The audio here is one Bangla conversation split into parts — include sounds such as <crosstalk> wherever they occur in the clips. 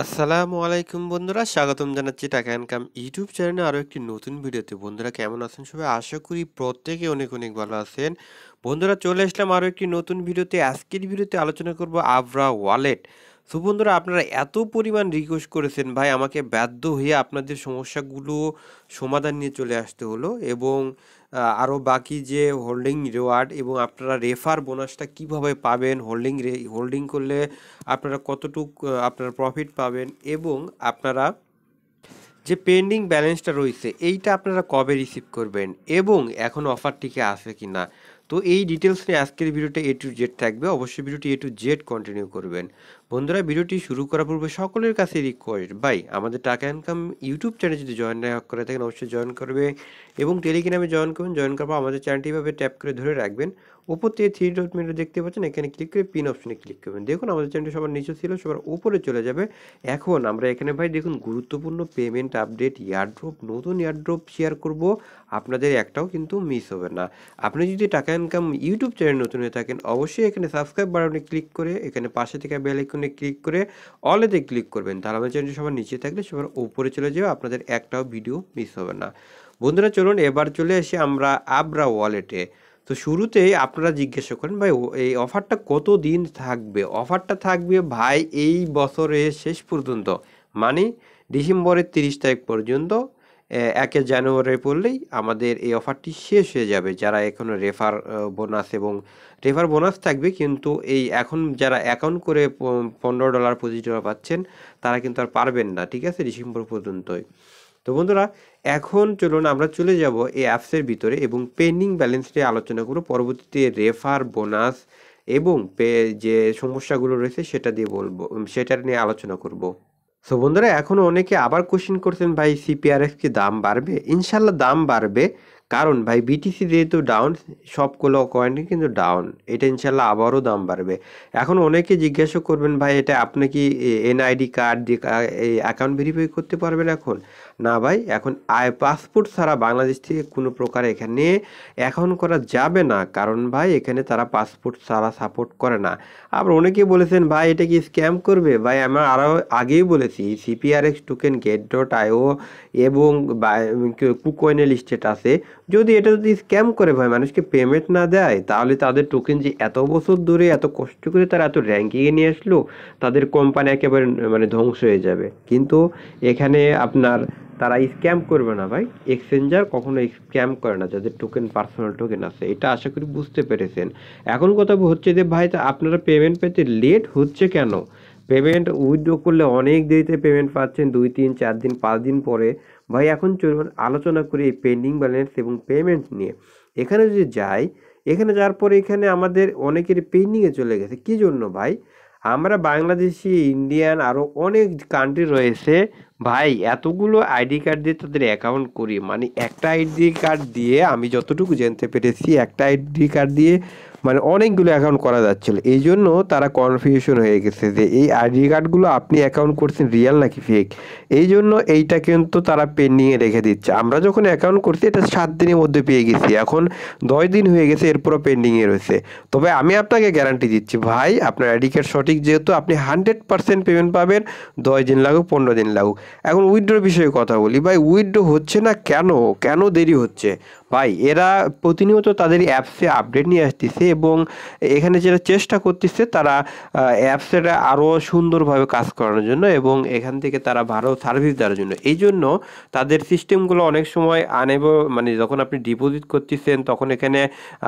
আসসালামু আলাইকুম বন্ধুরা স্বাগতম জানাচ্ছি টাকা ইনকাম ইউটিউব চ্যানেলে আরও একটি নতুন ভিডিওতে বন্ধুরা কেমন আছেন সবাই আশা করি প্রত্যেকে অনেক অনেক ভালো আছেন বন্ধুরা চলে আসলাম আরও একটি নতুন ভিডিওতে আজকের ভিডিওতে আলোচনা করব আভরা ওয়ালেট সো বন্ধুরা আপনারা এত পরিমাণ রিকোয়েস্ট করেছেন ভাই আমাকে বাধ্য হয়ে আপনাদের সমস্যাগুলো সমাধান নিয়ে চলে আসতে হলো এবং আরও বাকি যে হোল্ডিং রিওয়ার্ড এবং আপনারা রেফার বোনাসটা কিভাবে পাবেন হোল্ডিং হোল্ডিং করলে আপনারা কতটুক আপনারা প্রফিট পাবেন এবং আপনারা যে পেন্ডিং ব্যালেন্সটা রয়েছে এইটা আপনারা কবে রিসিভ করবেন এবং এখন অফারটিকে আসবে কি না তো এই ডিটেলস নিয়ে আজকের ভিডিওটা এ টু জেড থাকবে অবশ্যই ভিডিওটি এ টু জেড কন্টিনিউ করবেন বন্ধুরা ভিডিওটি শুরু করার পূর্বে সকলের কাছে রিকোয়েস্ট ভাই আমাদের টাকা ইনকাম ইউটিউব চ্যানেল যদি জয়েন না করে থাকেন অবশ্যই জয়েন করবে এবং টেলিগ্রামে জয়েন করবেন জয়েন করার পর আমাদের চ্যানেলটি এভাবে ট্যাপ করে ধরে রাখবেন ওপর থেকে থ্রি ডট মেনু দেখতে পাচ্ছেন এখানে ক্লিক করে পিন অপশনে ক্লিক করবেন দেখুন আমাদের চ্যানেলটি সবার নিচে ছিল সবার উপরে চলে যাবে এখন আমরা এখানে ভাই দেখুন গুরুত্বপূর্ণ পেমেন্ট আপডেট ইয়ারড্রপ নতুন ইয়ারড্রপ শেয়ার করব আপনাদের একটাও কিন্তু মিস হবে না আপনি যদি টাকা ইনকাম ইউটিউব চ্যানেল নতুন হয়ে থাকেন অবশ্যই এখানে সাবস্ক্রাইব বাটনে ক্লিক করে এখানে পাশে থেকে বেল আইকন বাটনে ক্লিক করে অলেতে ক্লিক করবেন তাহলে আমাদের চ্যানেলটি সবার নিচে থাকলে সবার উপরে চলে যাবে আপনাদের একটাও ভিডিও মিস হবে না বন্ধুরা চলুন এবার চলে এসে আমরা আবরা ওয়ালেটে তো শুরুতেই আপনারা জিজ্ঞাসা করেন ভাই এই অফারটা কত দিন থাকবে অফারটা থাকবে ভাই এই বছরের শেষ পর্যন্ত মানে ডিসেম্বরের তিরিশ তারিখ পর্যন্ত একে জানুয়ারি পড়লেই আমাদের এই অফারটি শেষ হয়ে যাবে যারা এখনও রেফার বোনাস এবং রেফার বোনাস থাকবে কিন্তু এই এখন যারা অ্যাকাউন্ট করে পনেরো ডলার পঁচিশ ডলার পাচ্ছেন তারা কিন্তু আর পারবেন না ঠিক আছে ডিসেম্বর পর্যন্তই তো বন্ধুরা এখন চলুন আমরা চলে যাব এই অ্যাপসের ভিতরে এবং পেন্ডিং ব্যালেন্স নিয়ে আলোচনা করব পরবর্তীতে রেফার বোনাস এবং পে যে সমস্যাগুলো রয়েছে সেটা দিয়ে বলবো সেটা নিয়ে আলোচনা করব সো বন্ধুরা এখনও অনেকে আবার কোয়েশ্চেন করছেন ভাই সিপিআরএফ কি দাম বাড়বে ইনশাল্লাহ দাম বাড়বে কারণ ভাই বিটিসি যেহেতু ডাউন সবগুলো কয়েন কিন্তু ডাউন এটা ইনশাল্লাহ আবারও দাম বাড়বে এখন অনেকে জিজ্ঞাসা করবেন ভাই এটা আপনি কি এনআইডি কার্ড দিয়ে অ্যাকাউন্ট ভেরিফাই করতে পারবেন এখন না ভাই এখন আয় পাসপোর্ট ছাড়া বাংলাদেশ থেকে কোনো প্রকার এখানে এখন করা যাবে না কারণ ভাই এখানে তারা পাসপোর্ট ছাড়া সাপোর্ট করে না আবার অনেকে বলেছেন ভাই এটা কি স্ক্যাম করবে ভাই আমরা আরও আগেই বলেছি CPRX token Gate dot IO এবং কুকয়েনের লিস্টেড আছে যদি এটা যদি স্ক্যাম করে ভাই মানুষকে পেমেন্ট না দেয় তাহলে তাদের টোকেন যে এত বছর ধরে এত কষ্ট করে তারা এত র্যাঙ্কিংয়ে নিয়ে আসলো তাদের কোম্পানি একেবারে মানে ধ্বংস হয়ে যাবে কিন্তু এখানে আপনার তারা স্ক্যাম করবে না ভাই এক্সচেঞ্জার কখনো স্ক্যাম করে না যাদের টোকেন পার্সোনাল টোকেন আছে এটা আশা করি বুঝতে পেরেছেন এখন কথা হচ্ছে যে ভাই আপনারা পেমেন্ট পেতে লেট হচ্ছে কেন পেমেন্ট উইথড্র করলে অনেক দেরিতে পেমেন্ট পাচ্ছেন দুই তিন চার দিন পাঁচ দিন পরে ভাই এখন চলুন আলোচনা করি এই পেন্ডিং ব্যালেন্স এবং পেমেন্ট নিয়ে এখানে যদি যাই এখানে যাওয়ার পরে এখানে আমাদের অনেকের পেন্ডিংয়ে চলে গেছে কি জন্য ভাই আমরা বাংলাদেশি ইন্ডিয়ান আরও অনেক কান্ট্রি রয়েছে ভাই এতগুলো আইডি কার্ড দিয়ে তাদের অ্যাকাউন্ট করি মানে একটা আইডি কার্ড দিয়ে আমি যতটুকু জানতে পেরেছি একটা আইডি কার্ড দিয়ে মানে অনেকগুলো অ্যাকাউন্ট করা যাচ্ছিল এই জন্য তারা কনফিউশন হয়ে গেছে যে এই আইডি কার্ডগুলো আপনি অ্যাকাউন্ট করছেন রিয়াল নাকি ফেক এই জন্য এইটা কিন্তু তারা পেন্ডিংয়ে রেখে দিচ্ছে আমরা যখন অ্যাকাউন্ট করছি এটা সাত দিনের মধ্যে পেয়ে গেছি এখন দশ দিন হয়ে গেছে এরপরও পেন্ডিংয়ে রয়েছে তবে আমি আপনাকে গ্যারান্টি দিচ্ছি ভাই আপনার আইডি কার্ড সঠিক যেহেতু আপনি হান্ড্রেড পার্সেন্ট পেমেন্ট পাবেন দশ দিন লাগুক পনেরো দিন লাগুক এখন উইড্রোর বিষয়ে কথা বলি ভাই উইড্রো হচ্ছে না কেন কেন দেরি হচ্ছে ভাই এরা প্রতিনিয়ত তাদের অ্যাপসে আপডেট নিয়ে আসতেছে এবং এখানে যেটা চেষ্টা করতেছে তারা অ্যাপসেটা আরও সুন্দরভাবে কাজ করানোর জন্য এবং এখান থেকে তারা ভালো সার্ভিস দেওয়ার জন্য এই জন্য তাদের সিস্টেমগুলো অনেক সময় আনেব মানে যখন আপনি ডিপোজিট করতেছেন তখন এখানে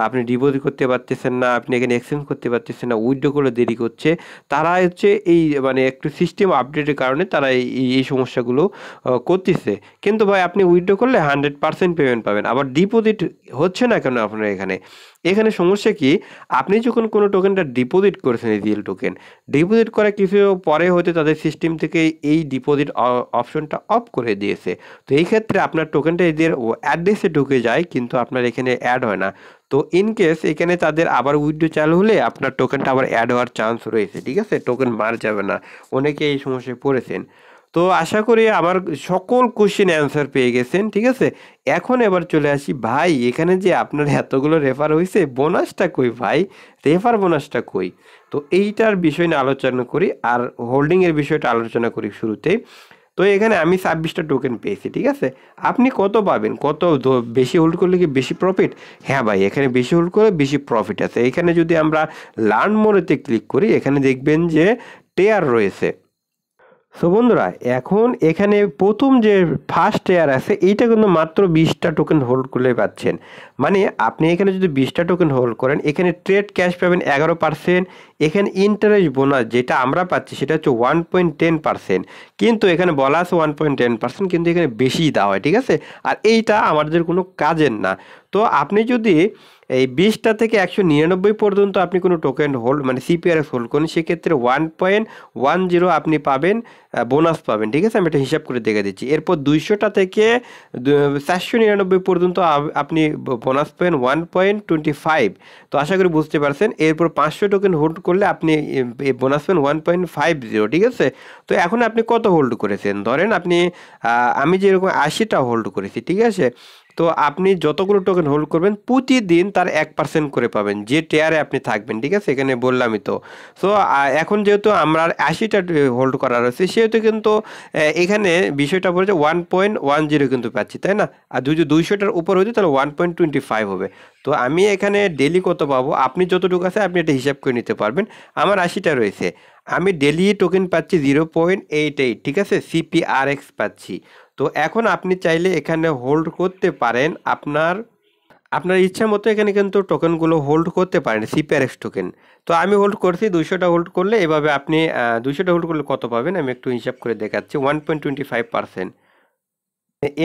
আপনি ডিপোজিট করতে পারতেছেন না আপনি এখানে এক্সচেঞ্জ করতে পারতেছেন না উইথড্র করে দেরি করছে তারা হচ্ছে এই মানে একটু সিস্টেম আপডেটের কারণে তারা এই এই সমস্যাগুলো করতেছে কিন্তু ভাই আপনি উইড্রো করলে হান্ড্রেড পার্সেন্ট পেমেন্ট পাবেন আবার ডিপো ডিপোজিট হচ্ছে না কেন আপনার এখানে এখানে সমস্যা কি আপনি যখন কোনো টোকেনটা ডিপোজিট করেছেন ইজিএল টোকেন ডিপোজিট করা কিছু পরে হয়তো তাদের সিস্টেম থেকে এই ডিপোজিট অপশনটা অফ করে দিয়েছে তো এই ক্ষেত্রে আপনার টোকেনটা এদের অ্যাড্রেসে ঢুকে যায় কিন্তু আপনার এখানে অ্যাড হয় না তো ইন কেস এখানে তাদের আবার উইড্রো চালু হলে আপনার টোকেনটা আবার অ্যাড হওয়ার চান্স রয়েছে ঠিক আছে টোকেন মার যাবে না অনেকে এই সমস্যায় পড়েছেন তো আশা করি আমার সকল কোশ্চেন অ্যান্সার পেয়ে গেছেন ঠিক আছে এখন এবার চলে আসি ভাই এখানে যে আপনার এতগুলো রেফার হয়েছে বোনাসটা কই ভাই রেফার বোনাসটা কই তো এইটার বিষয় নিয়ে আলোচনা করি আর হোল্ডিংয়ের বিষয়টা আলোচনা করি শুরুতে তো এখানে আমি ছাব্বিশটা টোকেন পেয়েছি ঠিক আছে আপনি কত পাবেন কত বেশি হোল্ড করলে কি বেশি প্রফিট হ্যাঁ ভাই এখানে বেশি হোল্ড করলে বেশি প্রফিট আছে এখানে যদি আমরা লার্ন মোড়েতে ক্লিক করি এখানে দেখবেন যে টেয়ার রয়েছে সো বন্ধুরা এখন এখানে প্রথম যে ফার্স্ট এয়ার আছে এইটা কিন্তু মাত্র বিশটা টোকেন হোল্ড করলে পাচ্ছেন মানে আপনি এখানে যদি বিশটা টোকেন হোল্ড করেন এখানে ট্রেড ক্যাশ পাবেন এগারো পার্সেন্ট এখানে ইন্টারেস্ট বোনাস যেটা আমরা পাচ্ছি সেটা হচ্ছে ওয়ান পয়েন্ট টেন পার্সেন্ট কিন্তু এখানে বলা আছে ওয়ান পয়েন্ট টেন পার্সেন্ট কিন্তু এখানে বেশি দেওয়া হয় ঠিক আছে আর এইটা আমাদের কোনো কাজের না তো আপনি যদি এই বিশটা থেকে একশো নিরানব্বই পর্যন্ত আপনি কোনো টোকেন হোল্ড মানে সিপিআরএস হোল্ড করেন সেক্ষেত্রে ওয়ান পয়েন্ট ওয়ান জিরো আপনি পাবেন বোনাস পাবেন ঠিক আছে আমি এটা হিসাব করে দেখে দিচ্ছি এরপর দুইশোটা থেকে চারশো নিরানব্বই পর্যন্ত আপনি বোনাস পাবেন ওয়ান পয়েন্ট টোয়েন্টি ফাইভ তো আশা করি বুঝতে পারছেন এরপর পাঁচশো টোকেন হোল্ড করলে আপনি বোনাস পাবেন ওয়ান পয়েন্ট ফাইভ জিরো ঠিক আছে তো এখন আপনি কত হোল্ড করেছেন ধরেন আপনি আমি যেরকম আশিটা হোল্ড করেছি ঠিক আছে তো আপনি যতগুলো টোকেন হোল্ড করবেন প্রতিদিন তার এক পার্সেন্ট করে পাবেন যে টেয়ারে আপনি থাকবেন ঠিক আছে এখানে বললামই তো সো এখন যেহেতু আমরা আশিটা হোল্ড করা রয়েছে সেহেতু কিন্তু এখানে বিষয়টা বলেছে ওয়ান পয়েন্ট ওয়ান জিরো কিন্তু পাচ্ছি তাই না আর যদি দুইশোটার উপর হয়েছে তাহলে ওয়ান পয়েন্ট টোয়েন্টি ফাইভ হবে তো আমি এখানে ডেলি কত পাবো আপনি যতটুকু আছে আপনি এটা হিসাব করে নিতে পারবেন আমার আশিটা রয়েছে আমি ডেলি টোকেন পাচ্ছি জিরো পয়েন্ট এইট এইট ঠিক আছে সিপিআরএক্স পাচ্ছি তো এখন আপনি চাইলে এখানে হোল্ড করতে পারেন আপনার আপনার ইচ্ছা মতো এখানে কিন্তু টোকেনগুলো হোল্ড করতে পারেন সিপিআরএক্স টোকেন তো আমি হোল্ড করছি দুশোটা হোল্ড করলে এভাবে আপনি দুশোটা হোল্ড করলে কত পাবেন আমি একটু হিসাব করে দেখাচ্ছি one point twenty five percent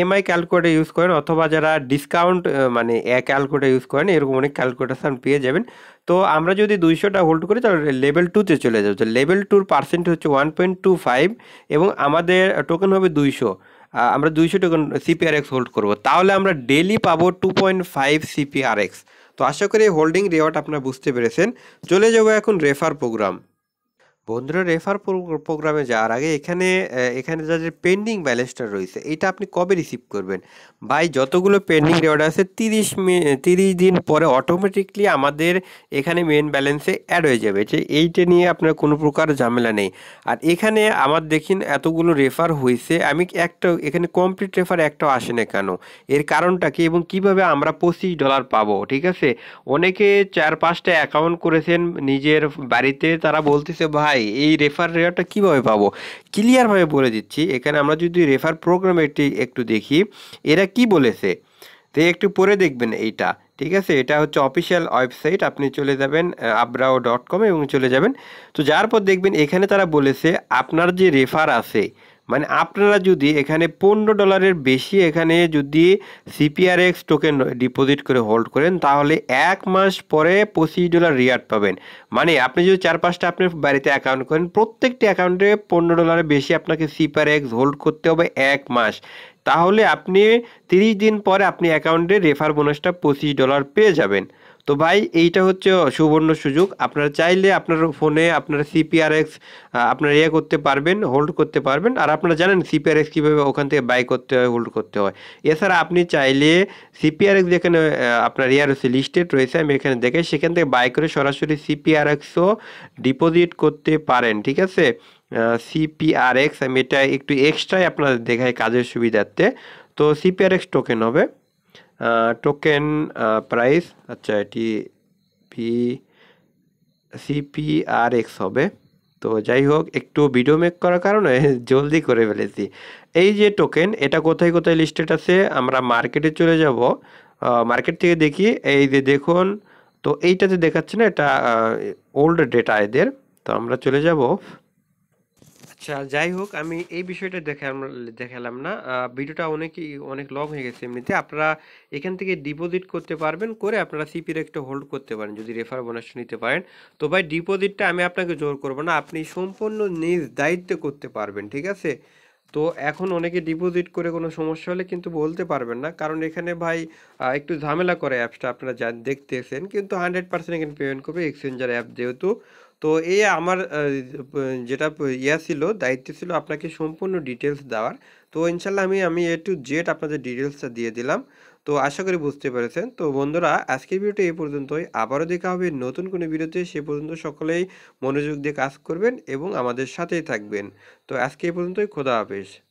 EMI calculator use করেন অথবা যারা ডিসকাউন্ট মানে ক্যালকুলেটার ইউজ করেন এরকম অনেক ক্যালকুলেটার পেয়ে যাবেন তো আমরা যদি দুইশোটা হোল্ড করি তাহলে লেভেল টুতে চলে যাবো লেভেল টুর পার্সেন্ট হচ্ছে ওয়ান পয়েন্ট টু ফাইভ এবং আমাদের টোকেন হবে দুইশো আমরা দুইশো টোকেন সিপিআরএক্স হোল্ড করব তাহলে আমরা ডেলি পাবো টু পয়েন্ট ফাইভ সিপিআরএক্স তো আশা করি হোল্ডিং রেওয়ার্ড আপনারা বুঝতে পেরেছেন চলে যাবো এখন রেফার প্রোগ্রাম বন্ধুরা রেফার প্রোগ্রামে যাওয়ার আগে এখানে এখানে যাদের পেন্ডিং ব্যালেন্সটা রয়েছে এটা আপনি কবে রিসিভ করবেন ভাই যতগুলো পেন্ডিং রেওয়ার্ড আছে তিরিশ তিরিশ দিন পরে অটোমেটিকলি আমাদের এখানে মেন ব্যালেন্সে অ্যাড হয়ে যাবে যে এইটা নিয়ে আপনার কোনো প্রকার ঝামেলা নেই আর এখানে আমার দেখিন এতগুলো রেফার হয়েছে আমি একটা এখানে কমপ্লিট রেফার একটাও আসে না কেন এর কারণটা কি এবং কিভাবে আমরা পঁচিশ ডলার পাবো ঠিক আছে অনেকে চার পাঁচটা অ্যাকাউন্ট করেছেন নিজের বাড়িতে তারা বলতেছে ভাই চাই এই রেফার রেয়ারটা কীভাবে পাবো ক্লিয়ারভাবে বলে দিচ্ছি এখানে আমরা যদি রেফার প্রোগ্রামেরটি একটু দেখি এরা কি বলেছে তো একটু পরে দেখবেন এইটা ঠিক আছে এটা হচ্ছে অফিসিয়াল ওয়েবসাইট আপনি চলে যাবেন আব্রাও ডট কম এবং চলে যাবেন তো যার পর দেখবেন এখানে তারা বলেছে আপনার যে রেফার আছে মানে আপনারা যদি এখানে পনেরো ডলারের বেশি এখানে যদি সিপিআরএক্স টোকেন ডিপোজিট করে হোল্ড করেন তাহলে এক মাস পরে পঁচিশ ডলার রিয়ার্ড পাবেন মানে আপনি যদি চার পাঁচটা আপনি বাড়িতে অ্যাকাউন্ট করেন প্রত্যেকটি অ্যাকাউন্টে পনেরো ডলারের বেশি আপনাকে সিপিআরএক্স হোল্ড করতে হবে এক মাস তাহলে আপনি তিরিশ দিন পরে আপনি অ্যাকাউন্টে রেফার বোনাসটা পঁচিশ ডলার পেয়ে যাবেন তো ভাই এইটা হচ্ছে সুবর্ণ সুযোগ আপনারা চাইলে আপনার ফোনে আপনার সিপিআরএক্স আপনার ইয়ে করতে পারবেন হোল্ড করতে পারবেন আর আপনারা জানেন সিপিআরএক্স কীভাবে ওখান থেকে বাই করতে হয় হোল্ড করতে হয় এছাড়া আপনি চাইলে সিপিআরএক্স যেখানে আপনার ইয়ার হচ্ছে লিস্টেড রয়েছে আমি এখানে দেখে সেখান থেকে বাই করে সরাসরি সিপিআরএক্সও ডিপোজিট করতে পারেন ঠিক আছে সিপিআরএক্স আমি এটা একটু এক্সট্রাই আপনাদের দেখায় কাজের সুবিধার্থে তো সিপিআরএক্স টোকেন হবে টোকেন প্রাইস আচ্ছা এটি পি সিপিআর এক্স হবে তো যাই হোক একটু ভিডিও মেক করার কারণে <laughs> জলদি করে ফেলেছি এই যে টোকেন এটা কোথায় কোথায় লিস্টেড আছে আমরা মার্কেটে চলে যাব মার্কেট থেকে দেখি এই যে দেখুন তো এইটাতে দেখাচ্ছে না এটা ওল্ড ডেটা এদের তো আমরা চলে যাব আচ্ছা যাই হোক আমি এই বিষয়টা দেখাম দেখালাম না ভিডিওটা অনেকই অনেক লং হয়ে গেছে এমনিতে আপনারা এখান থেকে ডিপোজিট করতে পারবেন করে আপনারা সিপির একটা হোল্ড করতে পারেন যদি রেফার বোনাস নিতে পারেন তো ভাই ডিপোজিটটা আমি আপনাকে জোর করবো না আপনি সম্পূর্ণ নিজ দায়িত্বে করতে পারবেন ঠিক আছে তো এখন অনেকে ডিপোজিট করে কোনো সমস্যা হলে কিন্তু বলতে পারবেন না কারণ এখানে ভাই একটু ঝামেলা করে অ্যাপসটা আপনারা যা দেখতেছেন কিন্তু হান্ড্রেড পার্সেন্ট এখানে পেমেন্ট করবে এক্সচেঞ্জার অ্যাপ যেহেতু তো এই আমার যেটা ইয়া ছিল দায়িত্ব ছিল আপনাকে সম্পূর্ণ ডিটেলস দেওয়ার তো ইনশাল্লাহ আমি আমি এ টু জেড আপনাদের ডিটেলসটা দিয়ে দিলাম তো আশা করি বুঝতে পেরেছেন তো বন্ধুরা আজকের ভিডিওটা এই পর্যন্তই আবারও দেখা হবে নতুন কোনো ভিডিওতে সে পর্যন্ত সকলেই মনোযোগ দিয়ে কাজ করবেন এবং আমাদের সাথেই থাকবেন তো আজকে এই পর্যন্তই খোদা হাফেজ